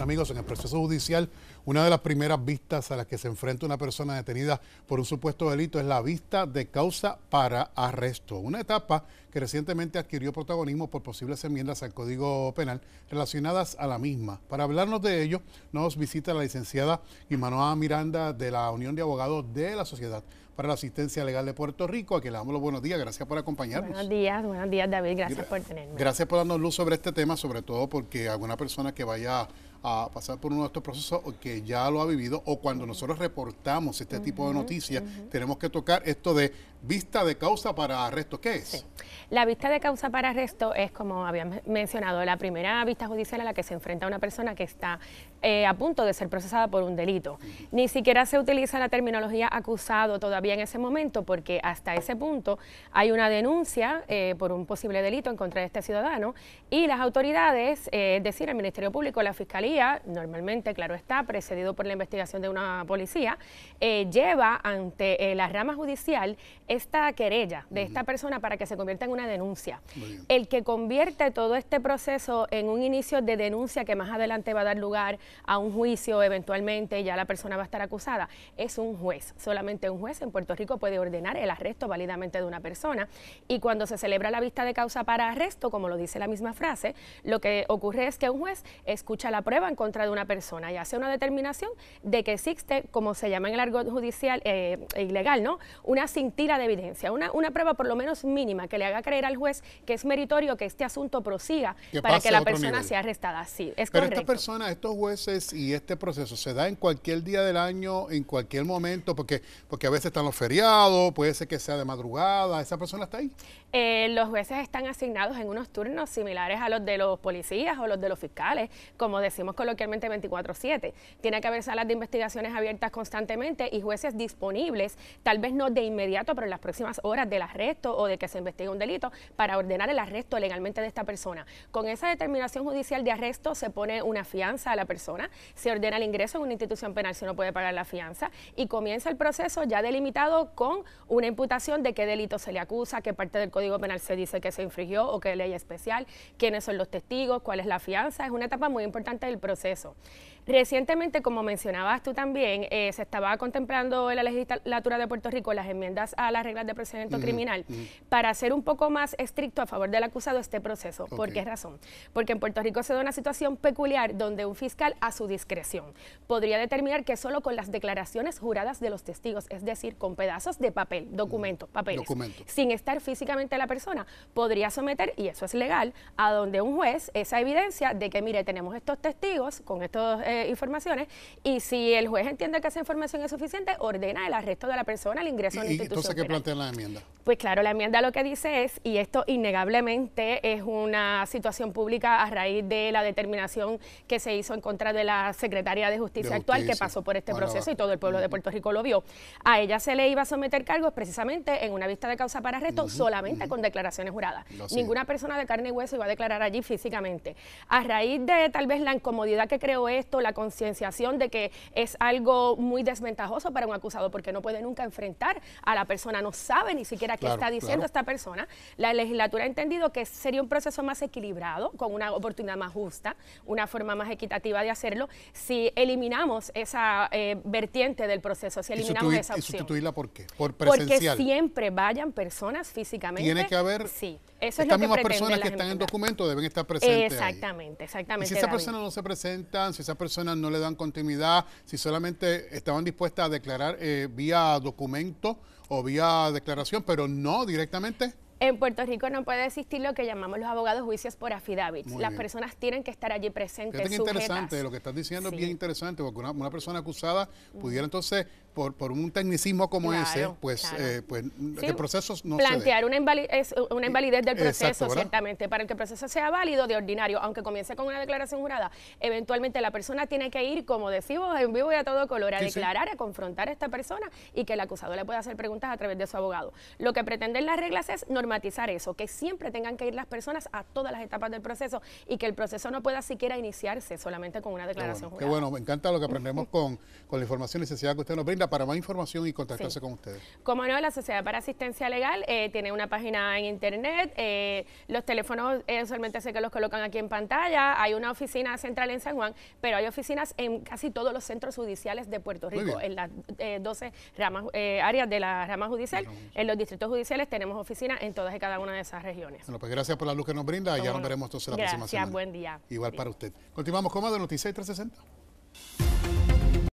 amigos, en el proceso judicial, una de las primeras vistas a las que se enfrenta una persona detenida por un supuesto delito es la vista de causa para arresto, una etapa que recientemente adquirió protagonismo por posibles enmiendas al Código Penal relacionadas a la misma. Para hablarnos de ello, nos visita la licenciada Imanoa Miranda de la Unión de Abogados de la Sociedad para la Asistencia Legal de Puerto Rico, Aquí le damos los buenos días. Gracias por acompañarnos. Buenos días, buenos días, David. Gracias por tenerme. Gracias por darnos luz sobre este tema, sobre todo porque alguna persona que vaya a pasar por uno de estos procesos o que ya lo ha vivido o cuando nosotros reportamos este tipo de noticias, tenemos que tocar esto de vista de causa para arresto. ¿Qué es? La vista de causa para arresto es, como habíamos mencionado, la primera vista judicial a la que se enfrenta una persona que está eh, a punto de ser procesada por un delito. Ni siquiera se utiliza la terminología acusado todavía había en ese momento, porque hasta ese punto hay una denuncia eh, por un posible delito en contra de este ciudadano y las autoridades, eh, es decir, el Ministerio Público, la Fiscalía, normalmente, claro está, precedido por la investigación de una policía, eh, lleva ante la rama judicial esta querella de esta persona para que se convierta en una denuncia. El que convierte todo este proceso en un inicio de denuncia que más adelante va a dar lugar a un juicio, eventualmente ya la persona va a estar acusada, es un juez, solamente un juez en Puerto Rico puede ordenar el arresto válidamente de una persona y cuando se celebra la vista de causa para arresto, como lo dice la misma frase, lo que ocurre es que un juez escucha la prueba en contra de una persona y hace una determinación de que existe, como se llama en el argot judicial eh, eh, ilegal, ¿no? Una cintila de evidencia, una, una prueba por lo menos mínima que le haga creer al juez que es meritorio que este asunto prosiga para que la persona sea arrestada. Sí, es Pero estas personas, estos jueces y este proceso se da en cualquier día del año, en cualquier momento, porque, porque a veces los feriados, puede ser que sea de madrugada, ¿esa persona está ahí? Eh, los jueces están asignados en unos turnos similares a los de los policías o los de los fiscales, como decimos coloquialmente 24/7. Tiene que haber salas de investigaciones abiertas constantemente y jueces disponibles, tal vez no de inmediato, pero en las próximas horas del arresto o de que se investigue un delito, para ordenar el arresto legalmente de esta persona. Con esa determinación judicial de arresto se pone una fianza a la persona, se ordena el ingreso en una institución penal si no puede pagar la fianza y comienza el proceso ya de con una imputación de qué delito se le acusa, qué parte del Código Penal se dice que se infringió o qué ley especial, quiénes son los testigos, cuál es la fianza. Es una etapa muy importante del proceso. Recientemente, como mencionabas tú también, eh, se estaba contemplando en la legislatura de Puerto Rico las enmiendas a las reglas de procedimiento criminal para ser un poco más estricto a favor del acusado este proceso. ¿Por qué razón? Porque en Puerto Rico se da una situación peculiar donde un fiscal a su discreción podría determinar que solo con las declaraciones juradas de los testigos, es decir, con pedazos de papel, documentos, mm, papeles, sin estar físicamente la persona, podría someter, y eso es legal, a donde un juez esa evidencia de que, mire, tenemos estos testigos con estas eh, informaciones, y si el juez entiende que esa información es suficiente, ordena el arresto de la persona, el ingreso a la institución. Entonces, ¿qué plantea la enmienda? Pues claro, la enmienda lo que dice es, y esto innegablemente es una situación pública a raíz de la determinación que se hizo en contra de la secretaria de Justicia, actual, que pasó por este proceso y todo el pueblo de Puerto Rico lo vio. A ella se le iba a someter cargos precisamente en una vista de causa para arresto solamente con declaraciones juradas. Ninguna persona de carne y hueso iba a declarar allí físicamente. A raíz de tal vez la incomodidad que creó esto, la concienciación de que es algo muy desventajoso para un acusado porque no puede nunca enfrentar a la persona, no sabe ni siquiera qué está diciendo esta persona. La legislatura ha entendido que sería un proceso más equilibrado, con una oportunidad más justa, una forma más equitativa de hacerlo, si eliminamos esa eh, vertiente del proceso, si eliminamos esa opción ¿por qué? Por presencial. Porque siempre vayan personas físicamente. Tiene que haber. Sí, eso mismas personas que están en documento deben estar presentes. Exactamente, exactamente. si esas personas no se presentan, si esas personas no le dan continuidad, si solamente estaban dispuestas a declarar eh, vía documento o vía declaración, pero no directamente. En Puerto Rico no puede existir lo que llamamos los abogados juicios por affidavit. Las personas tienen que estar allí presentes. Es interesante, lo que estás diciendo es bien interesante, porque una persona acusada pudiera entonces por, un tecnicismo como ese, pues, eh, pues el este proceso no Plantear se una, invalidez, una invalidez del proceso, ciertamente. Para que el proceso sea válido de ordinario, aunque comience con una declaración jurada, eventualmente la persona tiene que ir, como decimos en vivo y a todo color, a declarar, a confrontar a esta persona y que el acusado le pueda hacer preguntas a través de su abogado. Lo que pretenden las reglas es normatizar eso, que siempre tengan que ir las personas a todas las etapas del proceso y que el proceso no pueda siquiera iniciarse solamente con una declaración jurada. que bueno, me encanta lo que aprendemos con, con la información necesidad que usted nos brinda para más información y contactarse con ustedes. Como no, la Sociedad para Asistencia Legal eh, tiene una página en internet. Eh, los teléfonos solamente eh, usualmente sé que los colocan aquí en pantalla. Hay una oficina central en San Juan, pero hay oficinas en casi todos los centros judiciales de Puerto Rico, en las 12 ramas, áreas de la rama judicial. en los distritos judiciales tenemos oficinas en todas y cada una de esas regiones. Bueno, pues gracias por la luz que nos brinda. ya nos veremos entonces la próxima semana. Gracias, buen día. Igual para usted. Continuamos con más de Noticias 360.